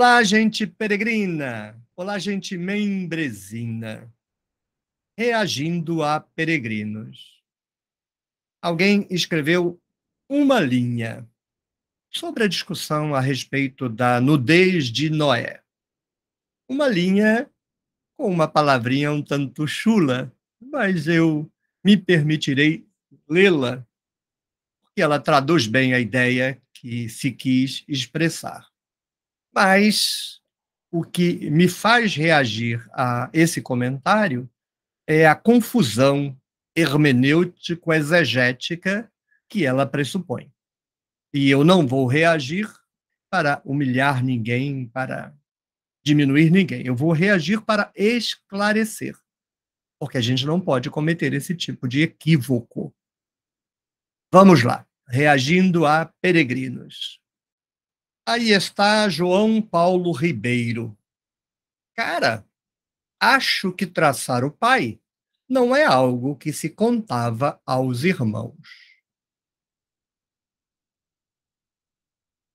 Olá, gente peregrina! Olá, gente membresina! Reagindo a peregrinos. Alguém escreveu uma linha sobre a discussão a respeito da nudez de Noé. Uma linha com uma palavrinha um tanto chula, mas eu me permitirei lê-la, porque ela traduz bem a ideia que se quis expressar. Mas o que me faz reagir a esse comentário é a confusão hermenêutico-exegética que ela pressupõe. E eu não vou reagir para humilhar ninguém, para diminuir ninguém. Eu vou reagir para esclarecer, porque a gente não pode cometer esse tipo de equívoco. Vamos lá, reagindo a peregrinos. Aí está João Paulo Ribeiro. Cara, acho que traçar o pai não é algo que se contava aos irmãos.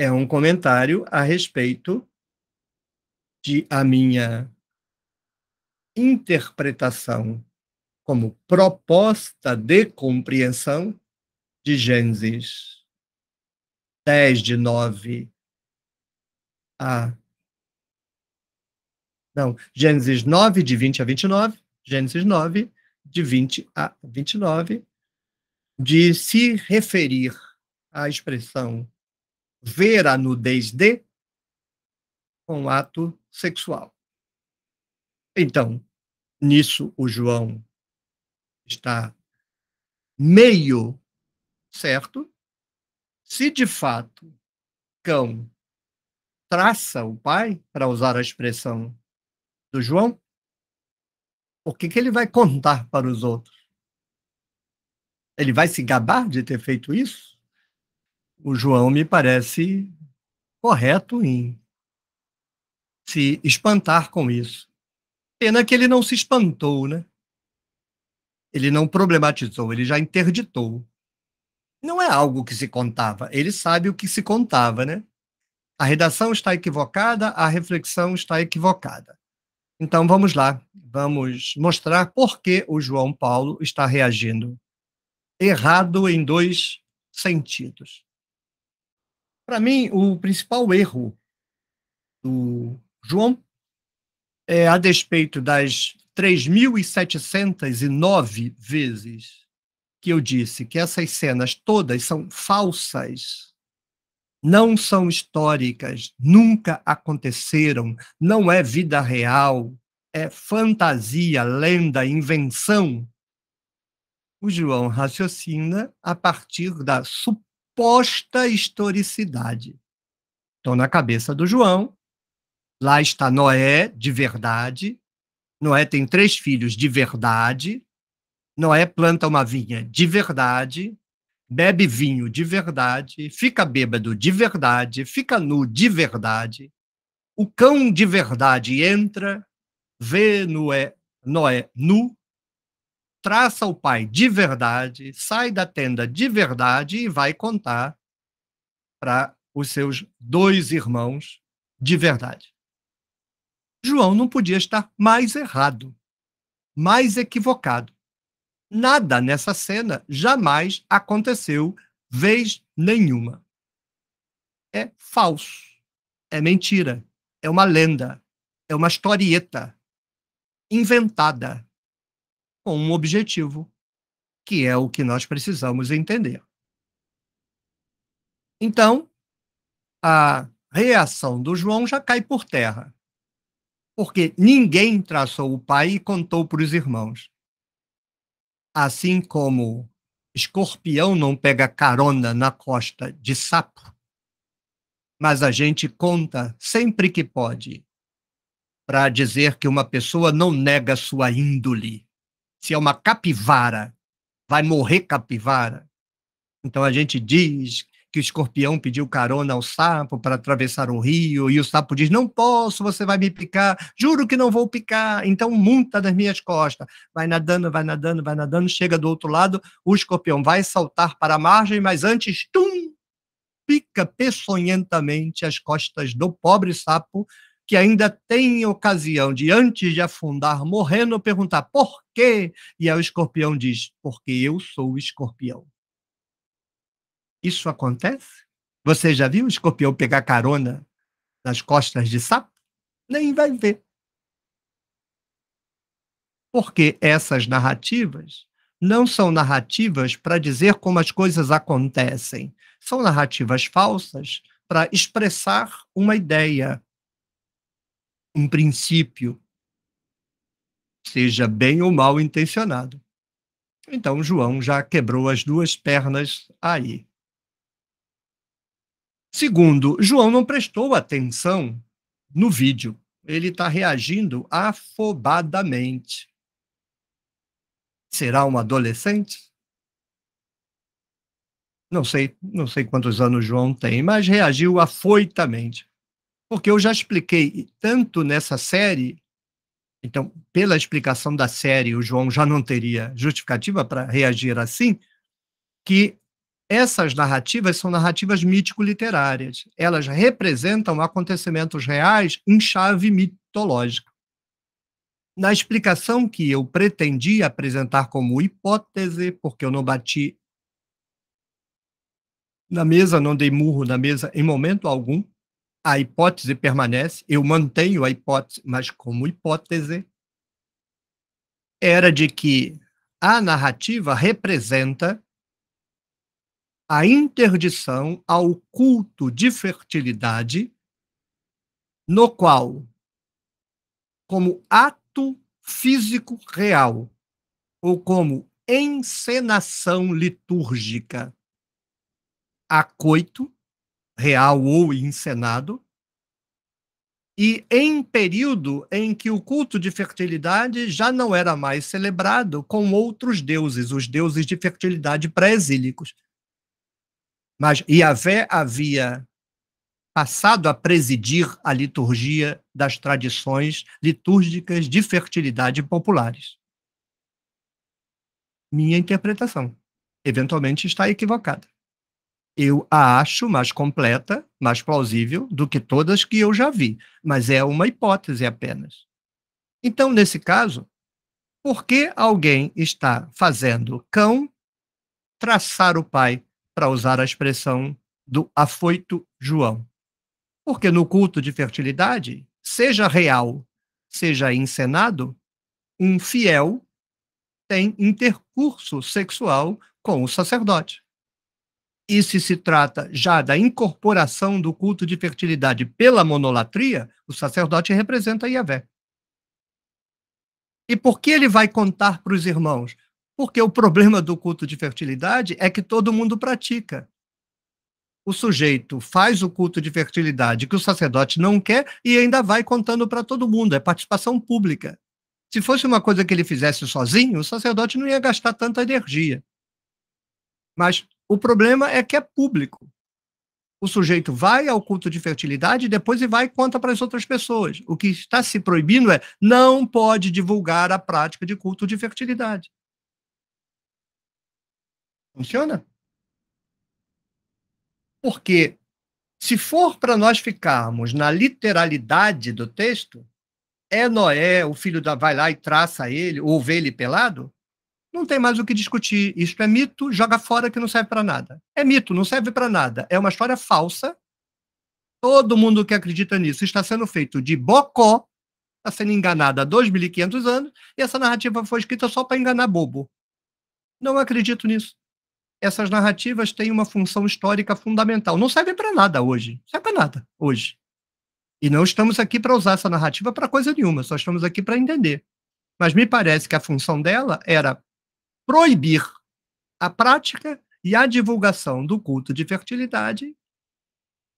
É um comentário a respeito de a minha interpretação como proposta de compreensão de Gênesis 10 de 9 a. Ah. Não, Gênesis 9, de 20 a 29. Gênesis 9, de 20 a 29, de se referir à expressão ver a nudez de com ato sexual. Então, nisso o João está meio certo. Se de fato cão traça o pai, para usar a expressão do João, o que, que ele vai contar para os outros? Ele vai se gabar de ter feito isso? O João me parece correto em se espantar com isso. Pena que ele não se espantou, né? Ele não problematizou, ele já interditou. Não é algo que se contava, ele sabe o que se contava, né? A redação está equivocada, a reflexão está equivocada. Então vamos lá, vamos mostrar por que o João Paulo está reagindo errado em dois sentidos. Para mim, o principal erro do João é a despeito das 3.709 vezes que eu disse que essas cenas todas são falsas não são históricas, nunca aconteceram, não é vida real, é fantasia, lenda, invenção. O João raciocina a partir da suposta historicidade. Então, na cabeça do João, lá está Noé de verdade. Noé tem três filhos de verdade. Noé planta uma vinha de verdade bebe vinho de verdade, fica bêbado de verdade, fica nu de verdade, o cão de verdade entra, vê Noé, Noé nu, traça o pai de verdade, sai da tenda de verdade e vai contar para os seus dois irmãos de verdade. João não podia estar mais errado, mais equivocado. Nada nessa cena jamais aconteceu vez nenhuma. É falso. É mentira. É uma lenda. É uma historieta inventada com um objetivo, que é o que nós precisamos entender. Então, a reação do João já cai por terra, porque ninguém traçou o pai e contou para os irmãos assim como escorpião não pega carona na costa de sapo, mas a gente conta sempre que pode para dizer que uma pessoa não nega sua índole. Se é uma capivara, vai morrer capivara. Então a gente diz que o escorpião pediu carona ao sapo para atravessar o rio, e o sapo diz: Não posso, você vai me picar, juro que não vou picar, então monta nas minhas costas. Vai nadando, vai nadando, vai nadando, chega do outro lado, o escorpião vai saltar para a margem, mas antes, tum! Pica peçonhentamente as costas do pobre sapo, que ainda tem ocasião de, antes de afundar morrendo, perguntar por quê? E aí o escorpião diz: Porque eu sou o escorpião. Isso acontece? Você já viu o escorpião pegar carona nas costas de sapo? Nem vai ver. Porque essas narrativas não são narrativas para dizer como as coisas acontecem. São narrativas falsas para expressar uma ideia, um princípio, seja bem ou mal intencionado. Então, João já quebrou as duas pernas aí. Segundo, João não prestou atenção no vídeo. Ele está reagindo afobadamente. Será um adolescente? Não sei, não sei quantos anos João tem, mas reagiu afoitamente. Porque eu já expliquei tanto nessa série, então, pela explicação da série, o João já não teria justificativa para reagir assim, que essas narrativas são narrativas mítico-literárias. Elas representam acontecimentos reais em chave mitológica. Na explicação que eu pretendi apresentar como hipótese, porque eu não bati na mesa, não dei murro na mesa em momento algum, a hipótese permanece, eu mantenho a hipótese, mas como hipótese, era de que a narrativa representa a interdição ao culto de fertilidade, no qual, como ato físico real, ou como encenação litúrgica, coito real ou encenado, e em período em que o culto de fertilidade já não era mais celebrado com outros deuses, os deuses de fertilidade pré-exílicos. Mas Yahvé havia passado a presidir a liturgia das tradições litúrgicas de fertilidade populares. Minha interpretação, eventualmente, está equivocada. Eu a acho mais completa, mais plausível do que todas que eu já vi, mas é uma hipótese apenas. Então, nesse caso, por que alguém está fazendo cão traçar o pai para usar a expressão do afoito João. Porque no culto de fertilidade, seja real, seja encenado, um fiel tem intercurso sexual com o sacerdote. E se se trata já da incorporação do culto de fertilidade pela monolatria, o sacerdote representa Yahvé. E por que ele vai contar para os irmãos? Porque o problema do culto de fertilidade é que todo mundo pratica. O sujeito faz o culto de fertilidade que o sacerdote não quer e ainda vai contando para todo mundo, é participação pública. Se fosse uma coisa que ele fizesse sozinho, o sacerdote não ia gastar tanta energia. Mas o problema é que é público. O sujeito vai ao culto de fertilidade e depois vai e conta para as outras pessoas. O que está se proibindo é não pode divulgar a prática de culto de fertilidade. Funciona? Porque se for para nós ficarmos na literalidade do texto, é Noé, o filho da vai lá e traça ele, ou vê ele pelado, não tem mais o que discutir. Isto é mito, joga fora que não serve para nada. É mito, não serve para nada. É uma história falsa. Todo mundo que acredita nisso está sendo feito de bocó, está sendo enganado há 2.500 anos, e essa narrativa foi escrita só para enganar bobo. Não acredito nisso essas narrativas têm uma função histórica fundamental. Não servem para nada hoje. Serve para nada hoje. E não estamos aqui para usar essa narrativa para coisa nenhuma, só estamos aqui para entender. Mas me parece que a função dela era proibir a prática e a divulgação do culto de fertilidade,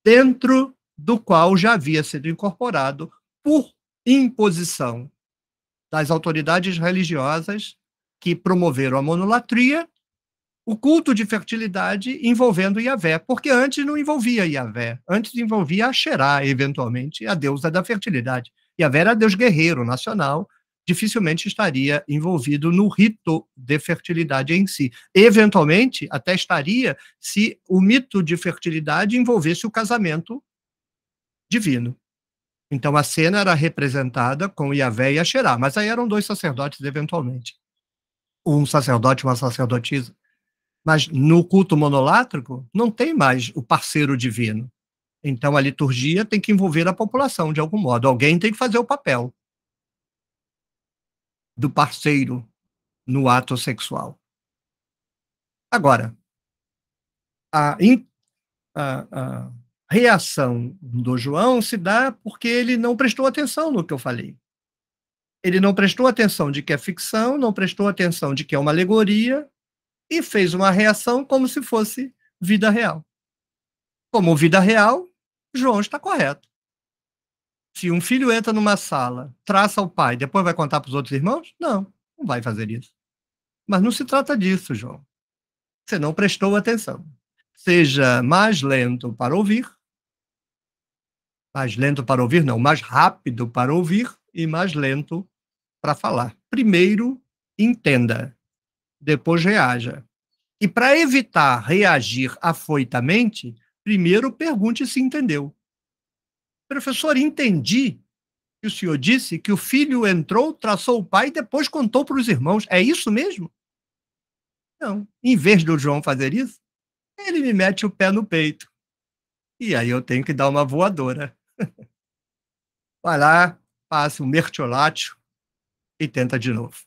dentro do qual já havia sido incorporado, por imposição das autoridades religiosas que promoveram a monolatria, o culto de fertilidade envolvendo Iavé, porque antes não envolvia Iavé, antes envolvia Axerá, eventualmente, a deusa da fertilidade. Iavé era deus guerreiro nacional, dificilmente estaria envolvido no rito de fertilidade em si. Eventualmente, até estaria se o mito de fertilidade envolvesse o casamento divino. Então a cena era representada com Iavé e Axerá, mas aí eram dois sacerdotes eventualmente. Um sacerdote e uma sacerdotisa mas no culto monolátrico, não tem mais o parceiro divino. Então a liturgia tem que envolver a população de algum modo. Alguém tem que fazer o papel do parceiro no ato sexual. Agora, a, a, a reação do João se dá porque ele não prestou atenção no que eu falei. Ele não prestou atenção de que é ficção, não prestou atenção de que é uma alegoria, e fez uma reação como se fosse vida real. Como vida real, João está correto. Se um filho entra numa sala, traça o pai, depois vai contar para os outros irmãos? Não, não vai fazer isso. Mas não se trata disso, João. Você não prestou atenção. Seja mais lento para ouvir, mais lento para ouvir, não, mais rápido para ouvir e mais lento para falar. Primeiro, entenda depois reaja. E para evitar reagir afoitamente, primeiro pergunte se entendeu. Professor, entendi que o senhor disse que o filho entrou, traçou o pai e depois contou para os irmãos. É isso mesmo? Não. Em vez do João fazer isso, ele me mete o pé no peito. E aí eu tenho que dar uma voadora. Vai lá, passe um mertiolátio e tenta de novo.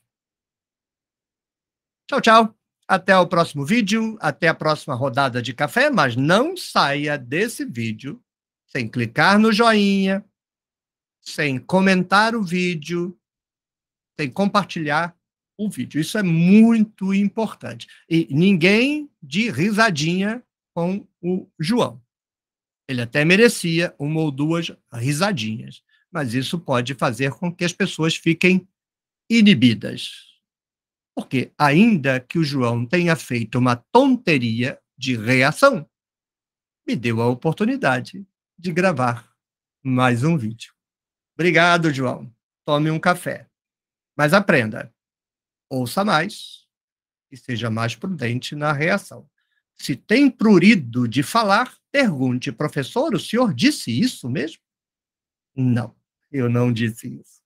Tchau, tchau. Até o próximo vídeo, até a próxima rodada de café, mas não saia desse vídeo sem clicar no joinha, sem comentar o vídeo, sem compartilhar o vídeo. Isso é muito importante. E ninguém de risadinha com o João. Ele até merecia uma ou duas risadinhas, mas isso pode fazer com que as pessoas fiquem inibidas. Porque, ainda que o João tenha feito uma tonteria de reação, me deu a oportunidade de gravar mais um vídeo. Obrigado, João. Tome um café. Mas aprenda. Ouça mais e seja mais prudente na reação. Se tem prurido de falar, pergunte, professor, o senhor disse isso mesmo? Não, eu não disse isso.